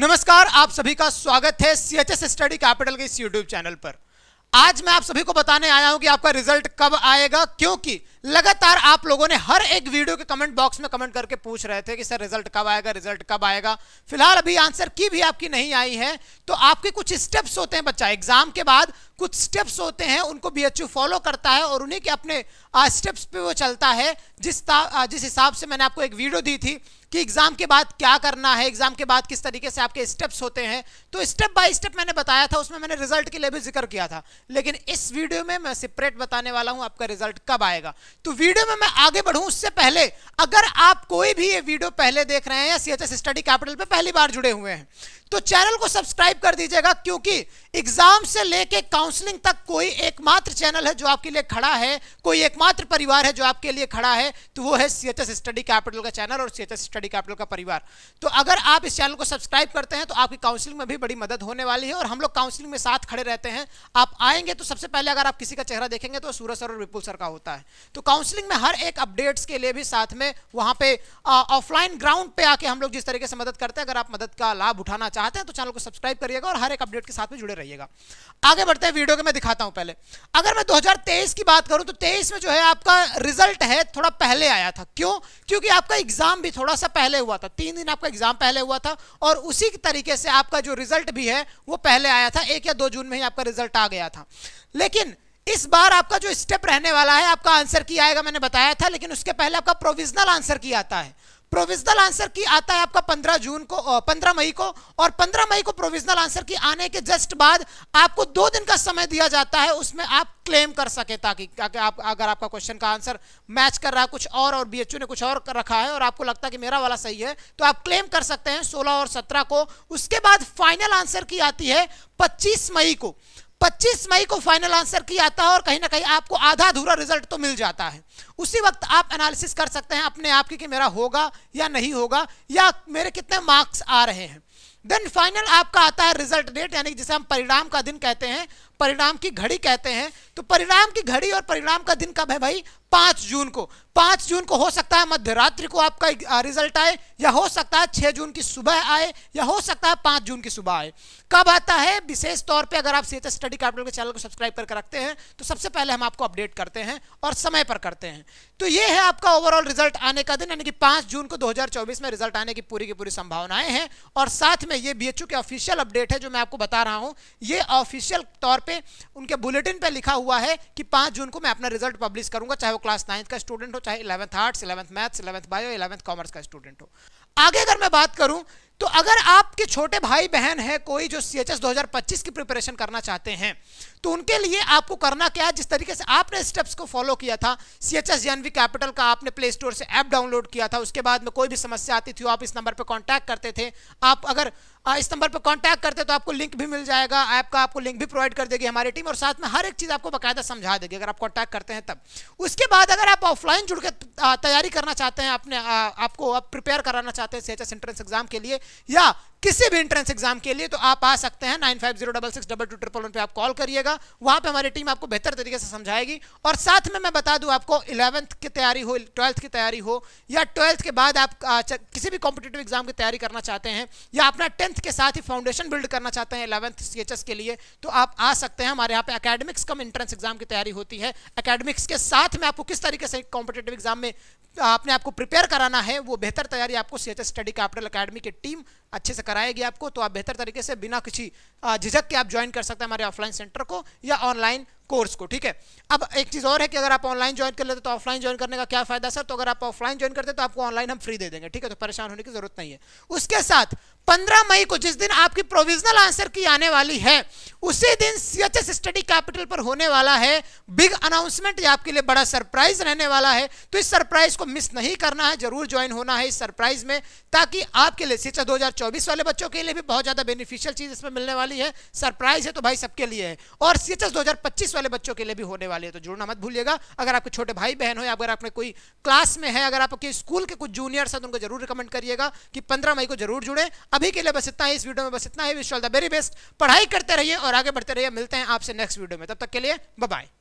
नमस्कार आप सभी का स्वागत है C H S Study Capital के इस यूट्यूब चैनल पर आज मैं आप सभी को बताने आया हूं कि आपका रिजल्ट कब आएगा क्योंकि लगातार आप लोगों ने हर एक वीडियो के कमेंट बॉक्स में कमेंट करके पूछ रहे थे कि सर रिजल्ट कब आएगा रिजल्ट कब आएगा फिलहाल अभी आंसर की भी आपकी नहीं आई है तो आपके कुछ स्टेप्स होते हैं बच्चा एग्जाम के बाद कुछ स्टेप्स होते हैं उनको बी फॉलो करता है और उन्हीं के अपने स्टेप्स पे वो चलता है जिस जिस हिसाब से मैंने आपको एक वीडियो दी थी कि एग्जाम के बाद क्या करना है एग्जाम के बाद किस तरीके से आपके स्टेप्स होते हैं तो स्टेप बाय स्टेप मैंने बताया था उसमें मैंने रिजल्ट के लिए भी जिक्र किया था लेकिन इस वीडियो में मैं सेपरेट बताने वाला हूं आपका रिजल्ट कब आएगा तो वीडियो में मैं आगे बढ़ूं उससे पहले अगर आप कोई भी ये वीडियो पहले देख रहे हैं या C H S Study Capital पे पहली बार जुड़े हुए हैं तो चैनल को सब्सक्राइब कर दीजिएगा क्योंकि एग्जाम से लेके काउंसलिंग तक कोई एकमात्र चैनल है जो आपके लिए खड़ा है कोई एकमात्र परिवार है जो आपके लिए खड़ा है तो वो है C H S Study Capital का चैनल और C H S Study Capital का परिवार तो अगर आप इस चैनल को सब्सक्राइब करते हैं तो आपकी काउंसलिंग में भी बड़ी मदद होने वाली है और हम लोग काउंसलिंग में साथ खड़े रहते हैं आप आएंगे तो सबसे पहले अगर आप किसी का चेहरा देखेंगे तो सूरज सर और विपुल सर का होता है तो काउंसलिंग में हर एक अपडेट्स के लिए भी साथ में वहां पे ऑफलाइन ग्राउंड पे आके हम लोग जिस तरीके से मदद करते हैं अगर आप मदद का लाभ उठाना चाहते हैं तो चैनल को सब्सक्राइब करिएगा और हर एक अपडेट के साथ में जुड़े रहिएगा आगे बढ़ते हैं वीडियो के मैं दिखाता हूं पहले अगर मैं दो की बात करूं तो तेईस में जो है आपका रिजल्ट है थोड़ा पहले आया था क्यों क्योंकि आपका एग्जाम भी थोड़ा सा पहले हुआ था तीन दिन आपका एग्जाम पहले हुआ था और उसी तरीके से आपका जो रिजल्ट भी है वो पहले आया था एक या दो जून में ही आपका रिजल्ट आ गया था लेकिन इस बार आपका जो स्टेप रहने वाला है आपका आंसर की आएगा मैंने बताया था लेकिन उसके पहले आपका प्रोविजनल आंसर की आता है प्रोविजनल आंसर की आता है आपका 15 जून को 15 मई को और 15 मई को प्रोविजनल आंसर की आने के जस्ट बाद आपको दो दिन का समय दिया जाता है उसमें आप क्लेम कर सके ताकि आप अगर आपका क्वेश्चन का आंसर मैच कर रहा है कुछ और और बीएचयू ने कुछ और कर रखा है और आपको लगता है कि मेरा वाला सही है तो आप क्लेम कर सकते हैं सोलह और सत्रह को उसके बाद फाइनल आंसर की आती है पच्चीस मई को 25 मई को फाइनल आंसर किया आता है और कहीं ना कहीं आपको आधा अधूरा रिजल्ट तो मिल जाता है उसी वक्त आप एनालिसिस कर सकते हैं अपने आप की कि मेरा होगा या नहीं होगा या मेरे कितने मार्क्स आ रहे हैं देन फाइनल आपका आता है रिजल्ट डेट यानी जिसे हम परिणाम का दिन कहते हैं परिणाम की घड़ी कहते हैं तो परिणाम की घड़ी और परिणाम का दिन कब है भाई पांच जून को पांच जून को हो सकता है मध्य रात्रि को आपका रिजल्ट आए या हो सकता है छह जून की सुबह आए या हो सकता है पांच जून की सुबह आए कब आता है विशेष तौर पे अगर आप सी स्टडी कैपिटल के चैनल को सब्सक्राइब करके रखते हैं तो सबसे पहले हम आपको अपडेट करते हैं और समय पर करते हैं तो ये है आपका ओवरऑल रिजल्ट आने का दिन यानी कि पांच जून को दो में रिजल्ट आने की पूरी की पूरी संभावनाएं हैं और साथ में ये बी के ऑफिशियल अपडेट है जो मैं आपको बता रहा हूँ ये ऑफिशियल तौर पे उनके बुलेटिन पे लिखा हुआ है कि पाँच जून को मैं अपना रिजल्ट पब्लिश करूंगा चाहे वो क्लास नाइन्थ का स्टूडेंट हो चाहे eleventh arts eleventh maths eleventh bio eleventh commerce का स्टूडेंट हो आगे अगर मैं बात करूं तो अगर आपके छोटे भाई बहन है कोई जो सी एच एस दो हजार पच्चीस की प्रिपरेशन करना चाहते हैं तो उनके लिए आपको करना क्या है जिस तरीके से आपने स्टेप्स को फॉलो किया था C H S Jahnavi Capital का आपने प्ले स्टोर से ऐप डाउनलोड किया था उसके बाद में कोई भी समस्या आती थी आप इस नंबर पर कॉन्टैक्ट करते थे आप अगर इस नंबर पर कॉन्टैक्ट करते तो आपको लिंक भी मिल जाएगा ऐप का आपको लिंक भी प्रोवाइड कर देगी हमारी टीम और साथ में हर एक चीज़ आपको बाकायदा समझा देगी अगर आप कॉन्टैक्ट करते हैं तब उसके बाद अगर आप ऑफलाइन जुड़ के तैयारी करना चाहते हैं अपने आपको आप प्रिपेयर कराना चाहते हैं C H S entrance exam के लिए Yeah, किसी भी एंट्रेंस एग्जाम के लिए तो आप आ सकते हैं nine five zero double six double two triple one पर आप कॉल करिएगा वहां पे हमारी टीम आपको बेहतर तरीके से समझाएगी और साथ में मैं बता दूं आपको इलेवंथ की तैयारी हो ट्वेल्थ की तैयारी हो या ट्वेल्थ के बाद आप किसी भी कॉम्पिटेटिव एग्जाम की तैयारी करना चाहते हैं या अपना टेंथ के साथ ही फाउंडेशन बिल्ड करना चाहते हैं इलेवंथ सी के लिए तो आप आ सकते हैं हमारे यहाँ पे अकेडमिक्स कम एंट्रेंस एग्जाम की तैयारी होती है अकेडमिक्स के साथ में आपको किस तरीके से कॉम्पिटेटिव एग्जाम में आपने आपको प्रिपेयर कराना है वो बेहतर तैयारी आपको सी स्टडी कैपिटल अकेडमी की टीम अच्छे से कराएगी आपको तो आप बेहतर तरीके से बिना किसी झिझक के आप ज्वाइन कर सकते हैं हमारे ऑफलाइन सेंटर को या ऑनलाइन कोर्स को ठीक है अब एक चीज़ और है कि अगर आप ऑनलाइन ज्वाइन कर लेते तो ऑफलाइन ज्वाइन करने का क्या फायदा सर तो अगर आप ऑफलाइन ज्वाइन करते तो आपको ऑनलाइन हम फ्री दे देंगे ठीक है तो परेशान होने की जरूरत नहीं है उसके साथ पंद्रह मई को जिस दिन आपकी प्रोविजनल आंसर की आने वाली है उसी दिन सीएचएस स्टडी कैपिटल पर होने वाला है बिग अनाउंसमेंट आपके लिए बड़ा सरप्राइज रहने वाला है तो इस सरप्राइज को मिस नहीं करना है जरूर ज्वाइन होना है इस सरप्राइज में ताकि आपके लिए सीएचएस 2024 वाले बच्चों के लिए भी बहुत ज़्यादा बेनिफिशियल चीज़ इसमें मिलने वाली है सरप्राइज है तो भाई सबके लिए है और सीएचएस दो वाले बच्चों के लिए भी होने वाले है तो जुड़ना मत भूलिएगा अगर आपके छोटे भाई बहन हो या अगर आपने कोई क्लास में है अगर आपके स्कूल के कुछ जूनियर्स है तो उनको जरूर रिकमेंड करिएगा कि पंद्रह मई को जरूर जुड़े अभी के लिए बस इतना ही इस वीडियो में बस इतना ही wish all the very best पढ़ाई करते रहिए और आगे बढ़ते रहिए मिलते हैं आपसे नेक्स्ट वीडियो में तब तक के लिए बाय